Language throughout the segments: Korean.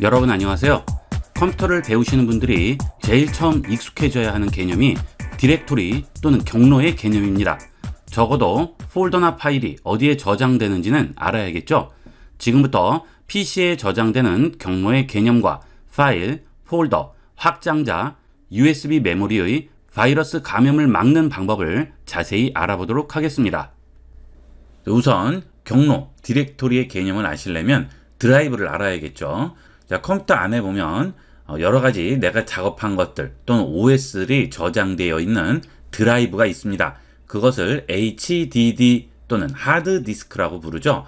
여러분 안녕하세요. 컴퓨터를 배우시는 분들이 제일 처음 익숙해져야 하는 개념이 디렉토리 또는 경로의 개념입니다. 적어도 폴더나 파일이 어디에 저장되는지는 알아야겠죠? 지금부터 PC에 저장되는 경로의 개념과 파일, 폴더, 확장자, USB 메모리의 바이러스 감염을 막는 방법을 자세히 알아보도록 하겠습니다. 우선 경로, 디렉토리의 개념을 아시려면 드라이브를 알아야겠죠. 자, 컴퓨터 안에 보면 어, 여러 가지 내가 작업한 것들 또는 OS들이 저장되어 있는 드라이브가 있습니다. 그것을 HDD 또는 하드디스크라고 부르죠.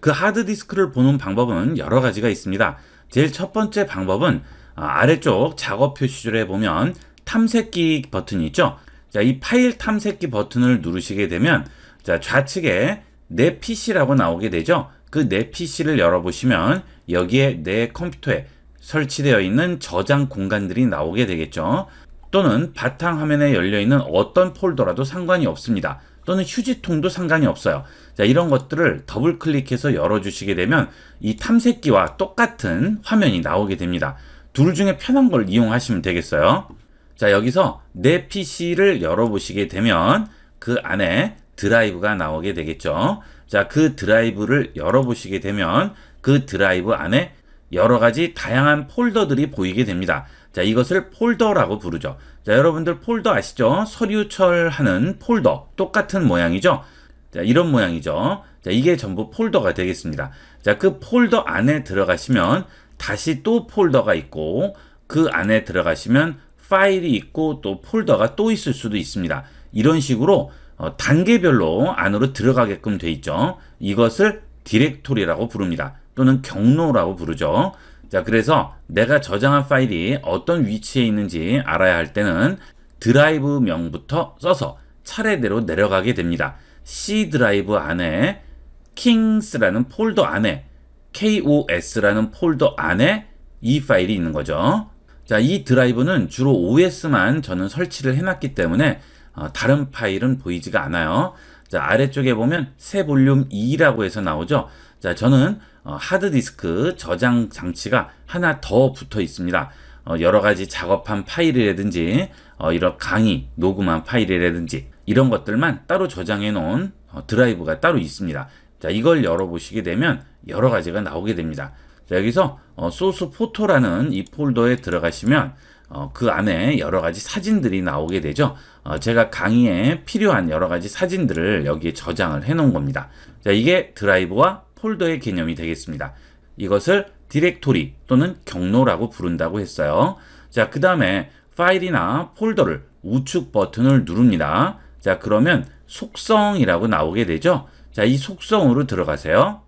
그 하드디스크를 보는 방법은 여러 가지가 있습니다. 제일 첫 번째 방법은 어, 아래쪽 작업 표시줄에 보면 탐색기 버튼이 있죠. 자, 이 파일 탐색기 버튼을 누르시게 되면 자, 좌측에 내 PC라고 나오게 되죠. 그 내 PC를 열어보시면 여기에 내 컴퓨터에 설치되어 있는 저장 공간들이 나오게 되겠죠. 또는 바탕 화면에 열려 있는 어떤 폴더라도 상관이 없습니다. 또는 휴지통도 상관이 없어요. 자, 이런 것들을 더블 클릭해서 열어주시게 되면 이 탐색기와 똑같은 화면이 나오게 됩니다. 둘 중에 편한 걸 이용하시면 되겠어요. 자, 여기서 내 PC를 열어보시게 되면 그 안에 드라이브가 나오게 되겠죠. 자, 그 드라이브를 열어보시게 되면 그 드라이브 안에 여러 가지 다양한 폴더들이 보이게 됩니다. 자, 이것을 폴더라고 부르죠. 자, 여러분들 폴더 아시죠? 서류 철하는 폴더. 똑같은 모양이죠? 자, 이런 모양이죠. 자, 이게 전부 폴더가 되겠습니다. 자, 그 폴더 안에 들어가시면 다시 또 폴더가 있고 그 안에 들어가시면 파일이 있고 또 폴더가 또 있을 수도 있습니다. 이런 식으로 어, 단계별로 안으로 들어가게끔 돼 있죠. 이것을 디렉토리라고 부릅니다. 또는 경로라고 부르죠. 자, 그래서 내가 저장한 파일이 어떤 위치에 있는지 알아야 할 때는 드라이브 명부터 써서 차례대로 내려가게 됩니다. C 드라이브 안에 kings라는 폴더 안에 KOS라는 폴더 안에 이 파일이 있는 거죠. 자, 이 드라이브는 주로 OS만 저는 설치를 해놨기 때문에 어, 다른 파일은 보이지가 않아요. 자, 아래쪽에 보면 새 볼륨 2라고 해서 나오죠. 자, 저는 어, 하드디스크 저장 장치가 하나 더 붙어 있습니다. 어, 여러 가지 작업한 파일이라든지 어, 이런 강의 녹음한 파일이라든지 이런 것들만 따로 저장해 놓은 어, 드라이브가 따로 있습니다. 자 이걸 열어보시게 되면 여러 가지가 나오게 됩니다. 자, 여기서 어, 소스 포토라는 이 폴더에 들어가시면 어, 그 안에 여러 가지 사진들이 나오게 되죠. 어, 제가 강의에 필요한 여러 가지 사진들을 여기에 저장을 해 놓은 겁니다. 자, 이게 드라이브와 폴더의 개념이 되겠습니다. 이것을 디렉토리 또는 경로라고 부른다고 했어요. 자, 그 다음에 파일이나 폴더를 우측 버튼을 누릅니다. 자, 그러면 속성이라고 나오게 되죠. 자, 이 속성으로 들어가세요.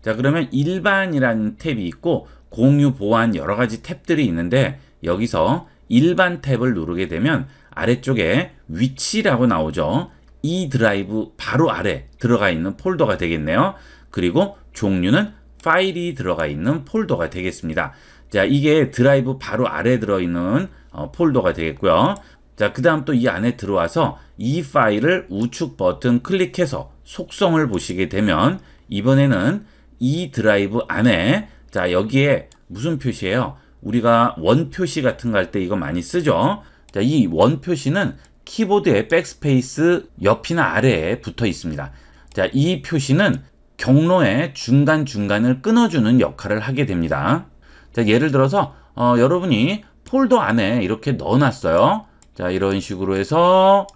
자, 그러면 일반이라는 탭이 있고 공유, 보안 여러 가지 탭들이 있는데 여기서 일반 탭을 누르게 되면 아래쪽에 위치라고 나오죠. 이 드라이브 바로 아래 들어가 있는 폴더가 되겠네요. 그리고 종류는 파일이 들어가 있는 폴더가 되겠습니다. 자, 이게 드라이브 바로 아래 들어있는 어, 폴더가 되겠고요. 자, 그 다음 또 이 안에 들어와서 이 파일을 우측 버튼 클릭해서 속성을 보시게 되면 이번에는 이 드라이브 안에 자, 여기에 무슨 표시예요? 우리가 원 표시 같은 거 할 때 이거 많이 쓰죠? 자, 이 원 표시는 키보드의 백스페이스 옆이나 아래에 붙어 있습니다. 자, 이 표시는 경로의 중간중간을 끊어주는 역할을 하게 됩니다. 자, 예를 들어서 어, 여러분이 폴더 안에 이렇게 넣어놨어요. 자, 이런 식으로 해서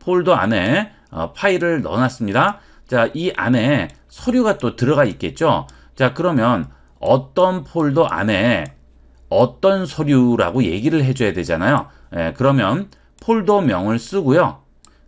폴더 안에 어, 파일을 넣어놨습니다. 자, 이 안에 서류가 또 들어가 있겠죠? 자, 그러면 어떤 폴더 안에 어떤 서류라고 얘기를 해줘야 되잖아요. 예, 그러면 폴더명을 쓰고요.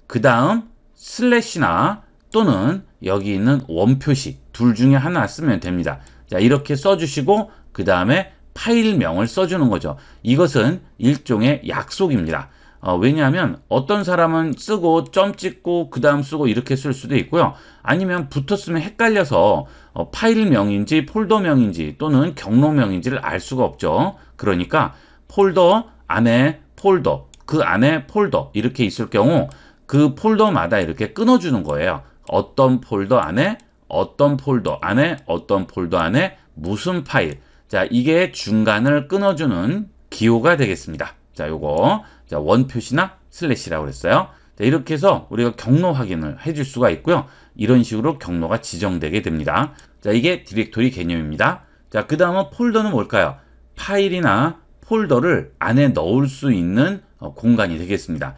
그 다음 슬래시나 또는 여기 있는 원표식 둘 중에 하나 쓰면 됩니다. 자 이렇게 써주시고 그 다음에 파일명을 써주는 거죠. 이것은 일종의 약속입니다. 어, 왜냐하면 어떤 사람은 쓰고 점 찍고 그 다음 쓰고 이렇게 쓸 수도 있고요. 아니면 붙었으면 헷갈려서 어, 파일명인지 폴더명인지 또는 경로명인지를 알 수가 없죠. 그러니까 폴더 안에 폴더 그 안에 폴더 이렇게 있을 경우 그 폴더마다 이렇게 끊어주는 거예요. 어떤 폴더 안에 어떤 폴더 안에 어떤 폴더 안에 무슨 파일 자 이게 중간을 끊어주는 기호가 되겠습니다 자 요거 자 원표시나 슬래시라고 그랬어요 자 이렇게 해서 우리가 경로 확인을 해 줄 수가 있고요 이런 식으로 경로가 지정되게 됩니다 자 이게 디렉토리 개념입니다 자 그 다음은 폴더는 뭘까요 파일이나 폴더를 안에 넣을 수 있는 어, 공간이 되겠습니다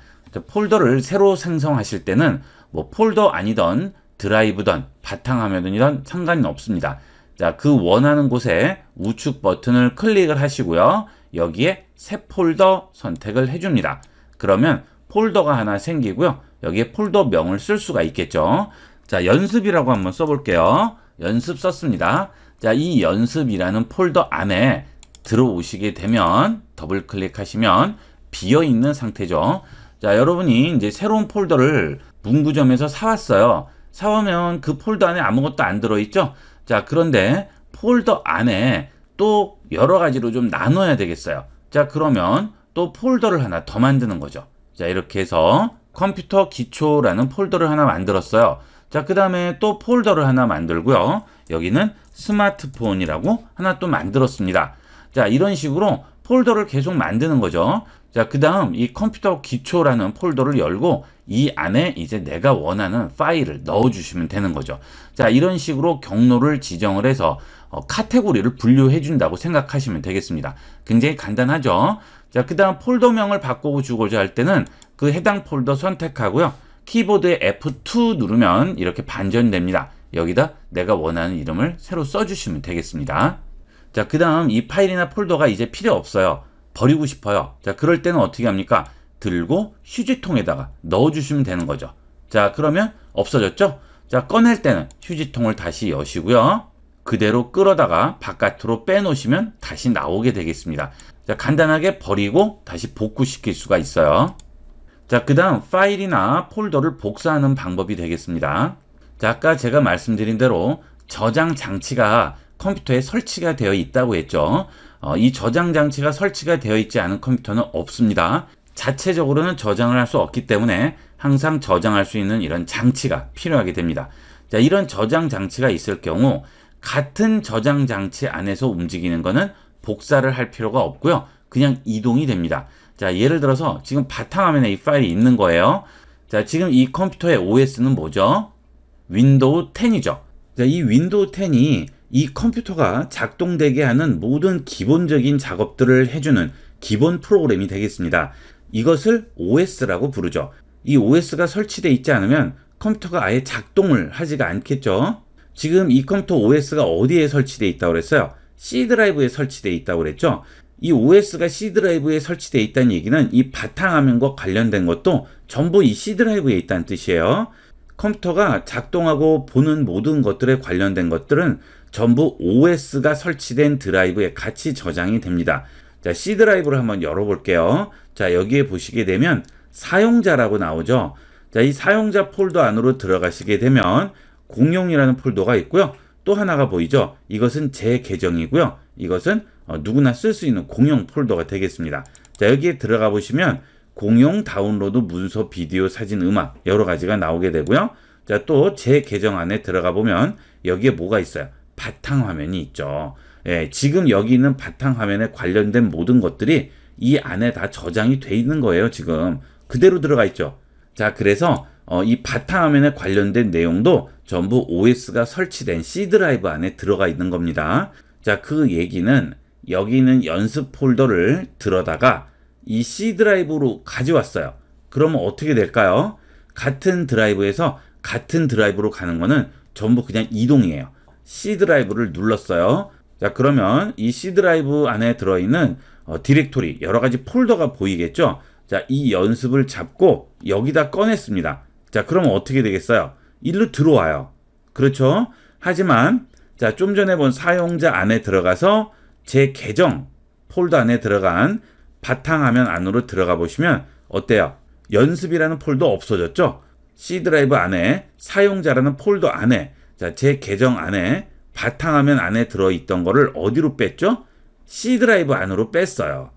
폴더를 새로 생성하실 때는 뭐 폴더 아니던 드라이브던 바탕화면이던 상관이 없습니다. 자, 그 원하는 곳에 우측 버튼을 클릭을 하시고요. 여기에 새 폴더 선택을 해줍니다. 그러면 폴더가 하나 생기고요. 여기에 폴더 명을 쓸 수가 있겠죠. 자, 연습이라고 한번 써볼게요. 연습 썼습니다. 자, 이 연습이라는 폴더 안에 들어오시게 되면 더블 클릭하시면 비어 있는 상태죠. 자, 여러분이 이제 새로운 폴더를 문구점에서 사왔어요. 사오면 그 폴더 안에 아무것도 안 들어있죠? 자, 그런데 폴더 안에 또 여러 가지로 좀 나눠야 되겠어요. 자, 그러면 또 폴더를 하나 더 만드는 거죠. 자, 이렇게 해서 컴퓨터 기초라는 폴더를 하나 만들었어요. 자, 그 다음에 또 폴더를 하나 만들고요. 여기는 스마트폰이라고 하나 또 만들었습니다. 자, 이런 식으로 폴더를 계속 만드는 거죠. 자, 그 다음 이 컴퓨터 기초라는 폴더를 열고 이 안에 이제 내가 원하는 파일을 넣어주시면 되는 거죠. 자, 이런 식으로 경로를 지정을 해서 어, 카테고리를 분류해 준다고 생각하시면 되겠습니다. 굉장히 간단하죠. 자, 그 다음 폴더명을 바꿔주고자 할 때는 그 해당 폴더 선택하고요. 키보드에 F2 누르면 이렇게 반전됩니다. 여기다 내가 원하는 이름을 새로 써주시면 되겠습니다. 자, 그 다음 이 파일이나 폴더가 이제 필요 없어요. 버리고 싶어요. 자, 그럴 때는 어떻게 합니까? 들고 휴지통에다가 넣어주시면 되는 거죠. 자, 그러면 없어졌죠? 자, 꺼낼 때는 휴지통을 다시 여시고요. 그대로 끌어다가 바깥으로 빼놓으시면 다시 나오게 되겠습니다. 자, 간단하게 버리고 다시 복구시킬 수가 있어요. 자, 그 다음 파일이나 폴더를 복사하는 방법이 되겠습니다. 자, 아까 제가 말씀드린 대로 저장 장치가 컴퓨터에 설치가 되어 있다고 했죠. 어, 이 저장 장치가 설치가 되어 있지 않은 컴퓨터는 없습니다. 자체적으로는 저장을 할 수 없기 때문에 항상 저장할 수 있는 이런 장치가 필요하게 됩니다. 자, 이런 저장 장치가 있을 경우 같은 저장 장치 안에서 움직이는 것은 복사를 할 필요가 없고요. 그냥 이동이 됩니다. 자, 예를 들어서 지금 바탕화면에 이 파일이 있는 거예요. 자, 지금 이 컴퓨터의 OS는 뭐죠? 윈도우 10이죠. 자, 이 윈도우 10이 이 컴퓨터가 작동되게 하는 모든 기본적인 작업들을 해주는 기본 프로그램이 되겠습니다. 이것을 OS라고 부르죠. 이 OS가 설치되어 있지 않으면 컴퓨터가 아예 작동을 하지가 않겠죠. 지금 이 컴퓨터 OS가 어디에 설치되어 있다고 그랬어요? C 드라이브에 설치되어 있다고 그랬죠. 이 OS가 C 드라이브에 설치되어 있다는 얘기는 이 바탕화면과 관련된 것도 전부 이 C 드라이브에 있다는 뜻이에요. 컴퓨터가 작동하고 보는 모든 것들에 관련된 것들은 전부 OS가 설치된 드라이브에 같이 저장이 됩니다. 자, C 드라이브를 한번 열어볼게요. 자, 여기에 보시게 되면 사용자라고 나오죠. 자, 이 사용자 폴더 안으로 들어가시게 되면 공용이라는 폴더가 있고요. 또 하나가 보이죠. 이것은 제 계정이고요. 이것은 어, 누구나 쓸 수 있는 공용 폴더가 되겠습니다. 자, 여기에 들어가 보시면 공용 다운로드 문서, 비디오, 사진, 음악 여러 가지가 나오게 되고요. 자, 또 제 계정 안에 들어가 보면 여기에 뭐가 있어요? 바탕화면이 있죠. 예, 지금 여기 있는 바탕화면에 관련된 모든 것들이 이 안에 다 저장이 돼 있는 거예요. 지금 그대로 들어가 있죠. 자, 그래서 어, 이 바탕화면에 관련된 내용도 전부 OS가 설치된 C 드라이브 안에 들어가 있는 겁니다. 자, 그 얘기는 여기 는 연습 폴더를 들어다가 이 C 드라이브로 가져왔어요. 그러면 어떻게 될까요? 같은 드라이브에서 같은 드라이브로 가는 거는 전부 그냥 이동이에요. C 드라이브를 눌렀어요. 자 그러면 이 C 드라이브 안에 들어있는 어, 디렉토리 여러 가지 폴더가 보이겠죠. 자 이 연습을 잡고 여기다 꺼냈습니다. 자 그러면 어떻게 되겠어요? 일로 들어와요. 그렇죠? 하지만 자 좀 전에 본 사용자 안에 들어가서 제 계정 폴더 안에 들어간 바탕화면 안으로 들어가 보시면 어때요? 연습이라는 폴더 없어졌죠? C 드라이브 안에 사용자라는 폴더 안에 자, 제 계정 안에 바탕화면 안에 들어있던 거를 어디로 뺐죠? C 드라이브 안으로 뺐어요.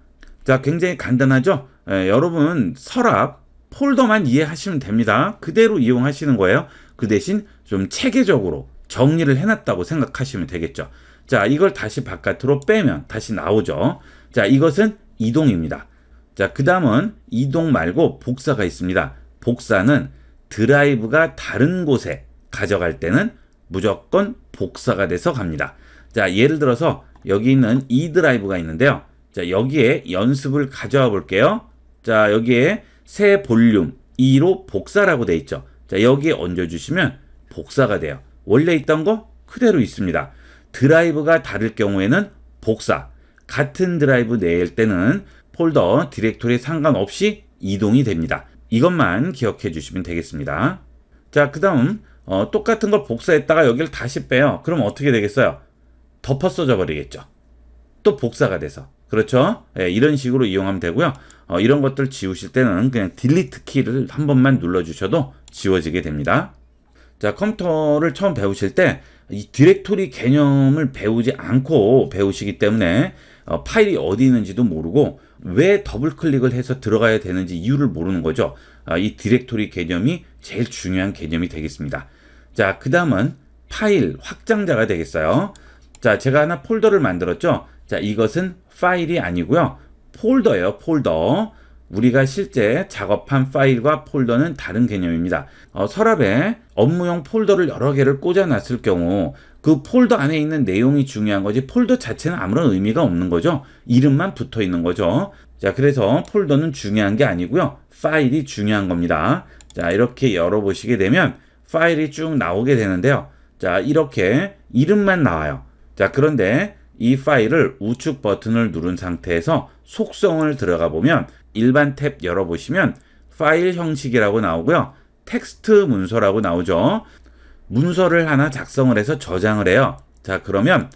자, 굉장히 간단하죠? 예, 여러분 서랍 폴더만 이해하시면 됩니다. 그대로 이용하시는 거예요. 그 대신 좀 체계적으로 정리를 해놨다고 생각하시면 되겠죠. 자, 이걸 다시 바깥으로 빼면 다시 나오죠. 자, 이것은 이동입니다. 자, 그 다음은 이동 말고 복사가 있습니다. 복사는 드라이브가 다른 곳에 가져갈 때는 무조건 복사가 돼서 갑니다. 자, 예를 들어서 여기 있는 E 드라이브가 있는데요. 자, 여기에 연습을 가져와 볼게요. 자, 여기에 새 볼륨 e 로 복사라고 돼 있죠. 자, 여기에 얹어주시면 복사가 돼요. 원래 있던 거 그대로 있습니다. 드라이브가 다를 경우에는 복사, 같은 드라이브 내일 때는 폴더, 디렉토리 상관없이 이동이 됩니다. 이것만 기억해 주시면 되겠습니다. 자, 그 다음 어, 똑같은 걸 복사했다가 여기를 다시 빼요. 그럼 어떻게 되겠어요? 덮어 써져 버리겠죠. 또 복사가 돼서. 그렇죠? 예, 이런 식으로 이용하면 되고요. 어, 이런 것들 지우실 때는 그냥 딜리트 키를 한 번만 눌러주셔도 지워지게 됩니다. 자, 컴퓨터를 처음 배우실 때 이 디렉토리 개념을 배우지 않고 배우시기 때문에 어, 파일이 어디 있는지도 모르고 왜 더블 클릭을 해서 들어가야 되는지 이유를 모르는 거죠. 아, 이 디렉토리 개념이 제일 중요한 개념이 되겠습니다. 자, 그 다음은 파일 확장자가 되겠어요. 자, 제가 하나 폴더를 만들었죠. 자, 이것은 파일이 아니고요. 폴더예요, 폴더. 우리가 실제 작업한 파일과 폴더는 다른 개념입니다. 어, 서랍에 업무용 폴더를 여러 개를 꽂아놨을 경우 그 폴더 안에 있는 내용이 중요한 거지 폴더 자체는 아무런 의미가 없는 거죠. 이름만 붙어 있는 거죠. 자, 그래서 폴더는 중요한 게 아니고요. 파일이 중요한 겁니다. 자, 이렇게 열어보시게 되면 파일이 쭉 나오게 되는데요. 자, 이렇게 이름만 나와요. 자, 그런데 이 파일을 우측 버튼을 누른 상태에서 속성을 들어가 보면 일반 탭 열어보시면 파일 형식이라고 나오고요. 텍스트 문서라고 나오죠. 문서를 하나 작성을 해서 저장을 해요. 자, 그러면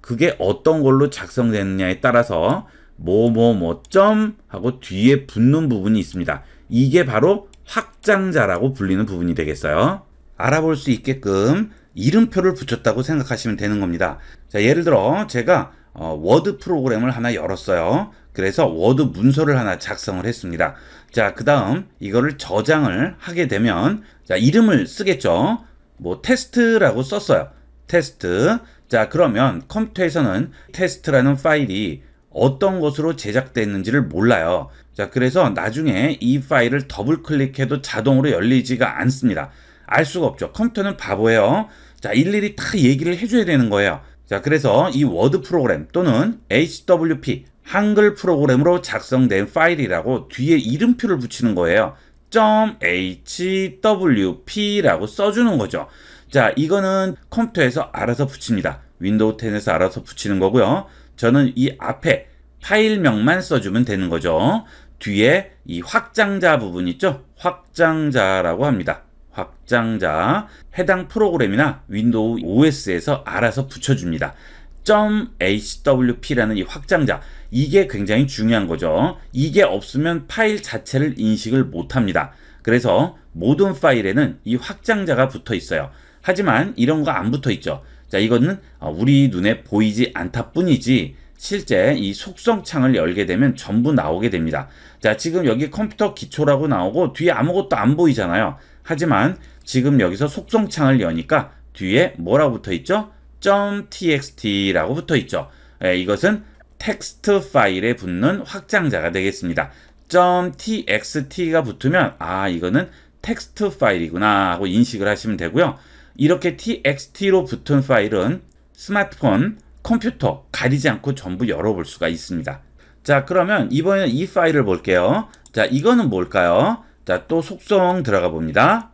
그게 어떤 걸로 작성됐느냐에 따라서 뭐 뭐뭐점 하고 뒤에 붙는 부분이 있습니다. 이게 바로 확장자라고 불리는 부분이 되겠어요. 알아볼 수 있게끔 이름표를 붙였다고 생각하시면 되는 겁니다. 자, 예를 들어 제가 어, 워드 프로그램을 하나 열었어요. 그래서 워드 문서를 하나 작성을 했습니다. 자, 그 다음 이거를 저장을 하게 되면 자, 이름을 쓰겠죠. 뭐 테스트라고 썼어요. 테스트. 자, 그러면 컴퓨터에서는 테스트라는 파일이 어떤 것으로 제작됐는지를 몰라요. 자, 그래서 나중에 이 파일을 더블 클릭해도 자동으로 열리지가 않습니다. 알 수가 없죠. 컴퓨터는 바보예요. 자, 일일이 다 얘기를 해줘야 되는 거예요. 자, 그래서 이 워드 프로그램 또는 HWP, 한글 프로그램으로 작성된 파일이라고 뒤에 이름표를 붙이는 거예요. .hwp라고 써주는 거죠. 자, 이거는 컴퓨터에서 알아서 붙입니다. 윈도우 10에서 알아서 붙이는 거고요. 저는 이 앞에 파일명만 써주면 되는 거죠. 뒤에 이 확장자 부분 있죠? 확장자라고 합니다. 확장자 해당 프로그램이나 윈도우 OS에서 알아서 붙여줍니다. .hwp라는 이 확장자 이게 굉장히 중요한 거죠. 이게 없으면 파일 자체를 인식을 못합니다. 그래서 모든 파일에는 이 확장자가 붙어 있어요. 하지만 이런 거 안 붙어 있죠. 자 이거는 어, 우리 눈에 보이지 않다 뿐이지 실제 이 속성 창을 열게 되면 전부 나오게 됩니다. 자, 지금 여기 컴퓨터 기초라고 나오고 뒤에 아무것도 안 보이잖아요. 하지만 지금 여기서 속성 창을 여니까 뒤에 뭐라 붙어 있죠? .txt라고 붙어 있죠. 예, 이것은 텍스트 파일에 붙는 확장자가 되겠습니다. .txt가 붙으면 아, 이거는 텍스트 파일이구나 하고 인식을 하시면 되고요. 이렇게 txt로 붙은 파일은 스마트폰 컴퓨터 가리지 않고 전부 열어볼 수가 있습니다. 자 그러면 이번에는 이 파일을 볼게요. 자 이거는 뭘까요? 자 또 속성 들어가 봅니다.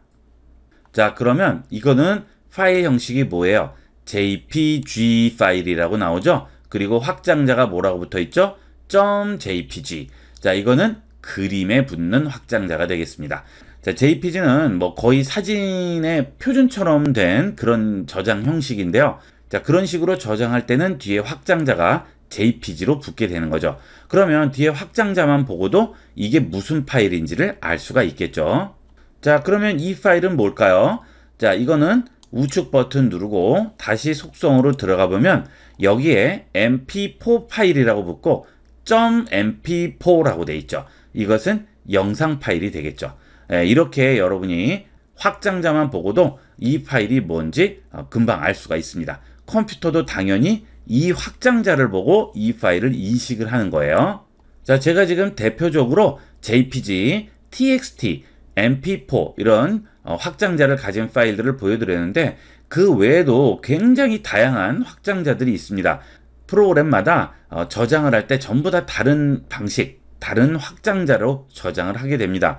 자 그러면 이거는 파일 형식이 뭐예요? jpg 파일이라고 나오죠? 그리고 확장자가 뭐라고 붙어 있죠? .jpg 자 이거는 그림에 붙는 확장자가 되겠습니다. 자, JPG는 뭐 거의 사진의 표준처럼 된 그런 저장 형식인데요. 자, 그런 식으로 저장할 때는 뒤에 확장자가 JPG로 붙게 되는 거죠. 그러면 뒤에 확장자만 보고도 이게 무슨 파일인지를 알 수가 있겠죠. 자, 그러면 이 파일은 뭘까요? 자, 이거는 우측 버튼 누르고 다시 속성으로 들어가 보면 여기에 mp4 파일이라고 붙고 .mp4라고 돼 있죠. 이것은 영상 파일이 되겠죠. 예, 이렇게 여러분이 확장자만 보고도 이 파일이 뭔지 어, 금방 알 수가 있습니다. 컴퓨터도 당연히 이 확장자를 보고 이 파일을 인식을 하는 거예요. 자, 제가 지금 대표적으로 JPG, TXT, MP4 이런 어, 확장자를 가진 파일들을 보여드렸는데 그 외에도 굉장히 다양한 확장자들이 있습니다. 프로그램마다 어, 저장을 할 때 전부 다 다른 방식, 다른 확장자로 저장을 하게 됩니다.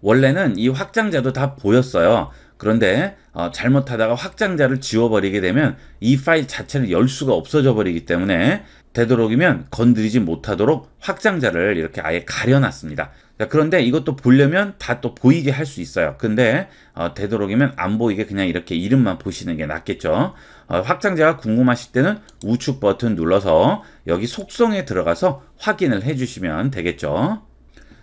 원래는 이 확장자도 다 보였어요. 그런데 어, 잘못하다가 확장자를 지워버리게 되면 이 파일 자체를 열 수가 없어져 버리기 때문에 되도록이면 건드리지 못하도록 확장자를 이렇게 아예 가려놨습니다. 자, 그런데 이것도 보려면 다 또 보이게 할 수 있어요. 근데 어, 되도록이면 안 보이게 그냥 이렇게 이름만 보시는 게 낫겠죠. 어, 확장자가 궁금하실 때는 우측 버튼 눌러서 여기 속성에 들어가서 확인을 해주시면 되겠죠.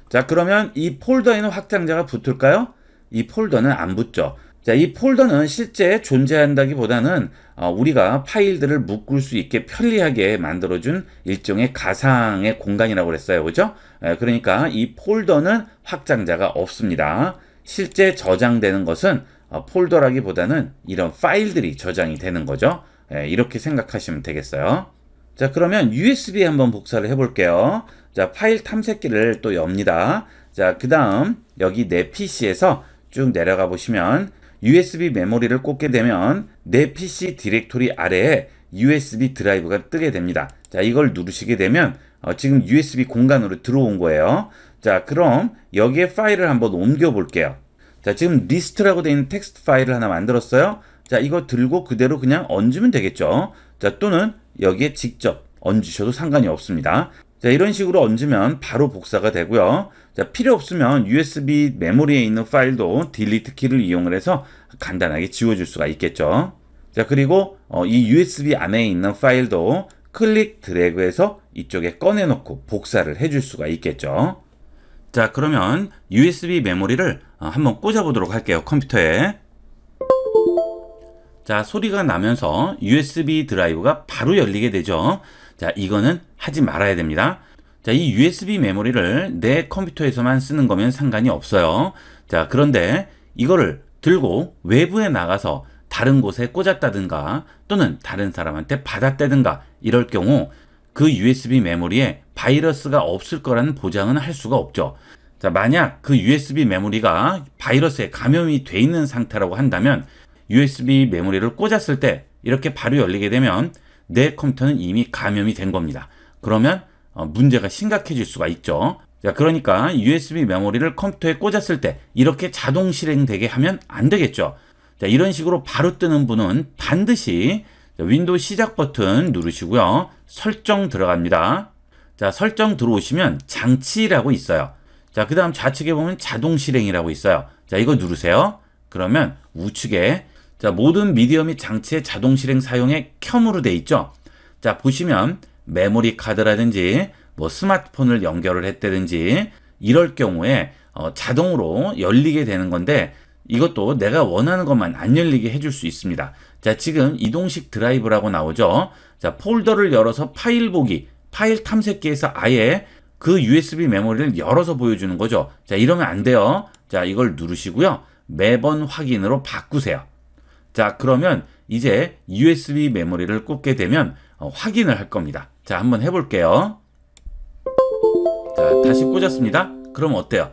자 그러면 이 폴더에는 확장자가 붙을까요? 이 폴더는 안 붙죠. 자, 이 폴더는 실제 존재한다기보다는 어, 우리가 파일들을 묶을 수 있게 편리하게 만들어준 일종의 가상의 공간이라고 그랬어요. 그죠? 예, 그러니까 이 폴더는 확장자가 없습니다. 실제 저장되는 것은 어, 폴더라기보다는 이런 파일들이 저장이 되는 거죠. 예, 이렇게 생각하시면 되겠어요. 자, 그러면 USB 한번 복사를 해볼게요. 자, 파일 탐색기를 또 엽니다. 자, 그 다음 여기 내 PC에서 쭉 내려가 보시면 USB 메모리를 꽂게 되면 내 PC 디렉토리 아래에 USB 드라이브가 뜨게 됩니다. 자, 이걸 누르시게 되면 어, 지금 USB 공간으로 들어온 거예요. 자, 그럼 여기에 파일을 한번 옮겨 볼게요. 자, 지금 리스트라고 되어 있는 텍스트 파일을 하나 만들었어요. 자, 이거 들고 그대로 그냥 얹으면 되겠죠. 자, 또는 여기에 직접 얹으셔도 상관이 없습니다. 자, 이런 식으로 얹으면 바로 복사가 되고요. 자, 필요 없으면 USB 메모리에 있는 파일도 딜리트 키를 이용을 해서 간단하게 지워줄 수가 있겠죠. 자, 그리고 어, 이 USB 안에 있는 파일도 클릭 드래그해서 이쪽에 꺼내놓고 복사를 해줄 수가 있겠죠. 자, 그러면 USB 메모리를 어, 한번 꽂아보도록 할게요. 컴퓨터에. 자 소리가 나면서 USB 드라이브가 바로 열리게 되죠 자 이거는 하지 말아야 됩니다 자 이 USB 메모리를 내 컴퓨터에서만 쓰는 거면 상관이 없어요 자 그런데 이거를 들고 외부에 나가서 다른 곳에 꽂았다든가 또는 다른 사람한테 받았다든가 이럴 경우 그 USB 메모리에 바이러스가 없을 거라는 보장은 할 수가 없죠 자 만약 그 USB 메모리가 바이러스에 감염이 돼 있는 상태라고 한다면 USB 메모리를 꽂았을 때 이렇게 바로 열리게 되면 내 컴퓨터는 이미 감염이 된 겁니다. 그러면 어, 문제가 심각해질 수가 있죠. 자, 그러니까 USB 메모리를 컴퓨터에 꽂았을 때 이렇게 자동 실행되게 하면 안 되겠죠. 자, 이런 식으로 바로 뜨는 분은 반드시 윈도우 시작 버튼 누르시고요. 설정 들어갑니다. 자, 설정 들어오시면 장치라고 있어요. 자, 그 다음 좌측에 보면 자동 실행이라고 있어요. 자, 이거 누르세요. 그러면 우측에 자, 모든 미디어 및 장치의 자동 실행 사용에 켬으로 돼 있죠. 자, 보시면 메모리 카드라든지 뭐 스마트폰을 연결을 했다든지 이럴 경우에 어, 자동으로 열리게 되는 건데 이것도 내가 원하는 것만 안 열리게 해 줄 수 있습니다. 자, 지금 이동식 드라이브라고 나오죠. 자, 폴더를 열어서 파일 보기, 파일 탐색기에서 아예 그 USB 메모리를 열어서 보여주는 거죠. 자, 이러면 안 돼요. 자, 이걸 누르시고요. 매번 확인으로 바꾸세요. 자, 그러면 이제 USB 메모리를 꽂게 되면 어, 확인을 할 겁니다. 자, 한번 해볼게요. 자, 다시 꽂았습니다. 그럼 어때요?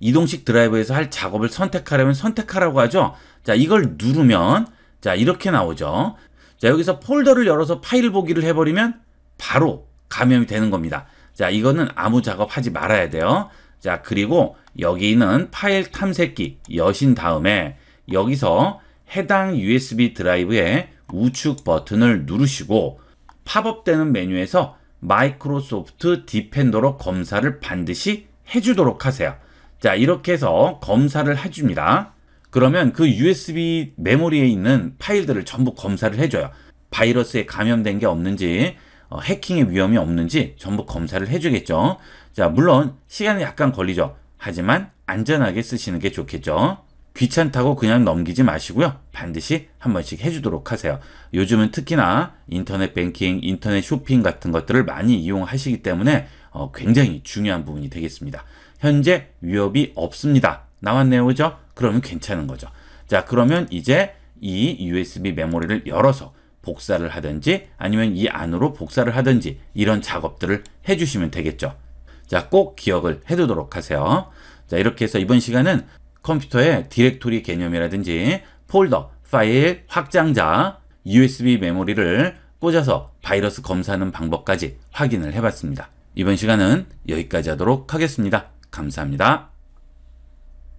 이동식 드라이브에서 할 작업을 선택하려면 선택하라고 하죠. 자, 이걸 누르면 자, 이렇게 나오죠. 자, 여기서 폴더를 열어서 파일 보기를 해버리면 바로 감염이 되는 겁니다. 자, 이거는 아무 작업하지 말아야 돼요. 자, 그리고 여기 있는 파일 탐색기 여신 다음에 여기서 해당 USB 드라이브의 우측 버튼을 누르시고 팝업되는 메뉴에서 마이크로소프트 디펜더로 검사를 반드시 해주도록 하세요. 자, 이렇게 해서 검사를 해줍니다. 그러면 그 USB 메모리에 있는 파일들을 전부 검사를 해줘요. 바이러스에 감염된 게 없는지, 어, 해킹의 위험이 없는지 전부 검사를 해주겠죠. 자, 물론 시간이 약간 걸리죠. 하지만 안전하게 쓰시는 게 좋겠죠. 귀찮다고 그냥 넘기지 마시고요. 반드시 한 번씩 해주도록 하세요. 요즘은 특히나 인터넷 뱅킹, 인터넷 쇼핑 같은 것들을 많이 이용하시기 때문에 어, 굉장히 중요한 부분이 되겠습니다. 현재 위협이 없습니다. 나왔네요. 그죠? 그러면 괜찮은 거죠. 자, 그러면 이제 이 USB 메모리를 열어서 복사를 하든지 아니면 이 안으로 복사를 하든지 이런 작업들을 해주시면 되겠죠. 자, 꼭 기억을 해두도록 하세요. 자, 이렇게 해서 이번 시간은 컴퓨터의 디렉토리 개념이라든지 폴더, 파일, 확장자, USB 메모리를 꽂아서 바이러스 검사하는 방법까지 확인을 해봤습니다. 이번 시간은 여기까지 하도록 하겠습니다. 감사합니다.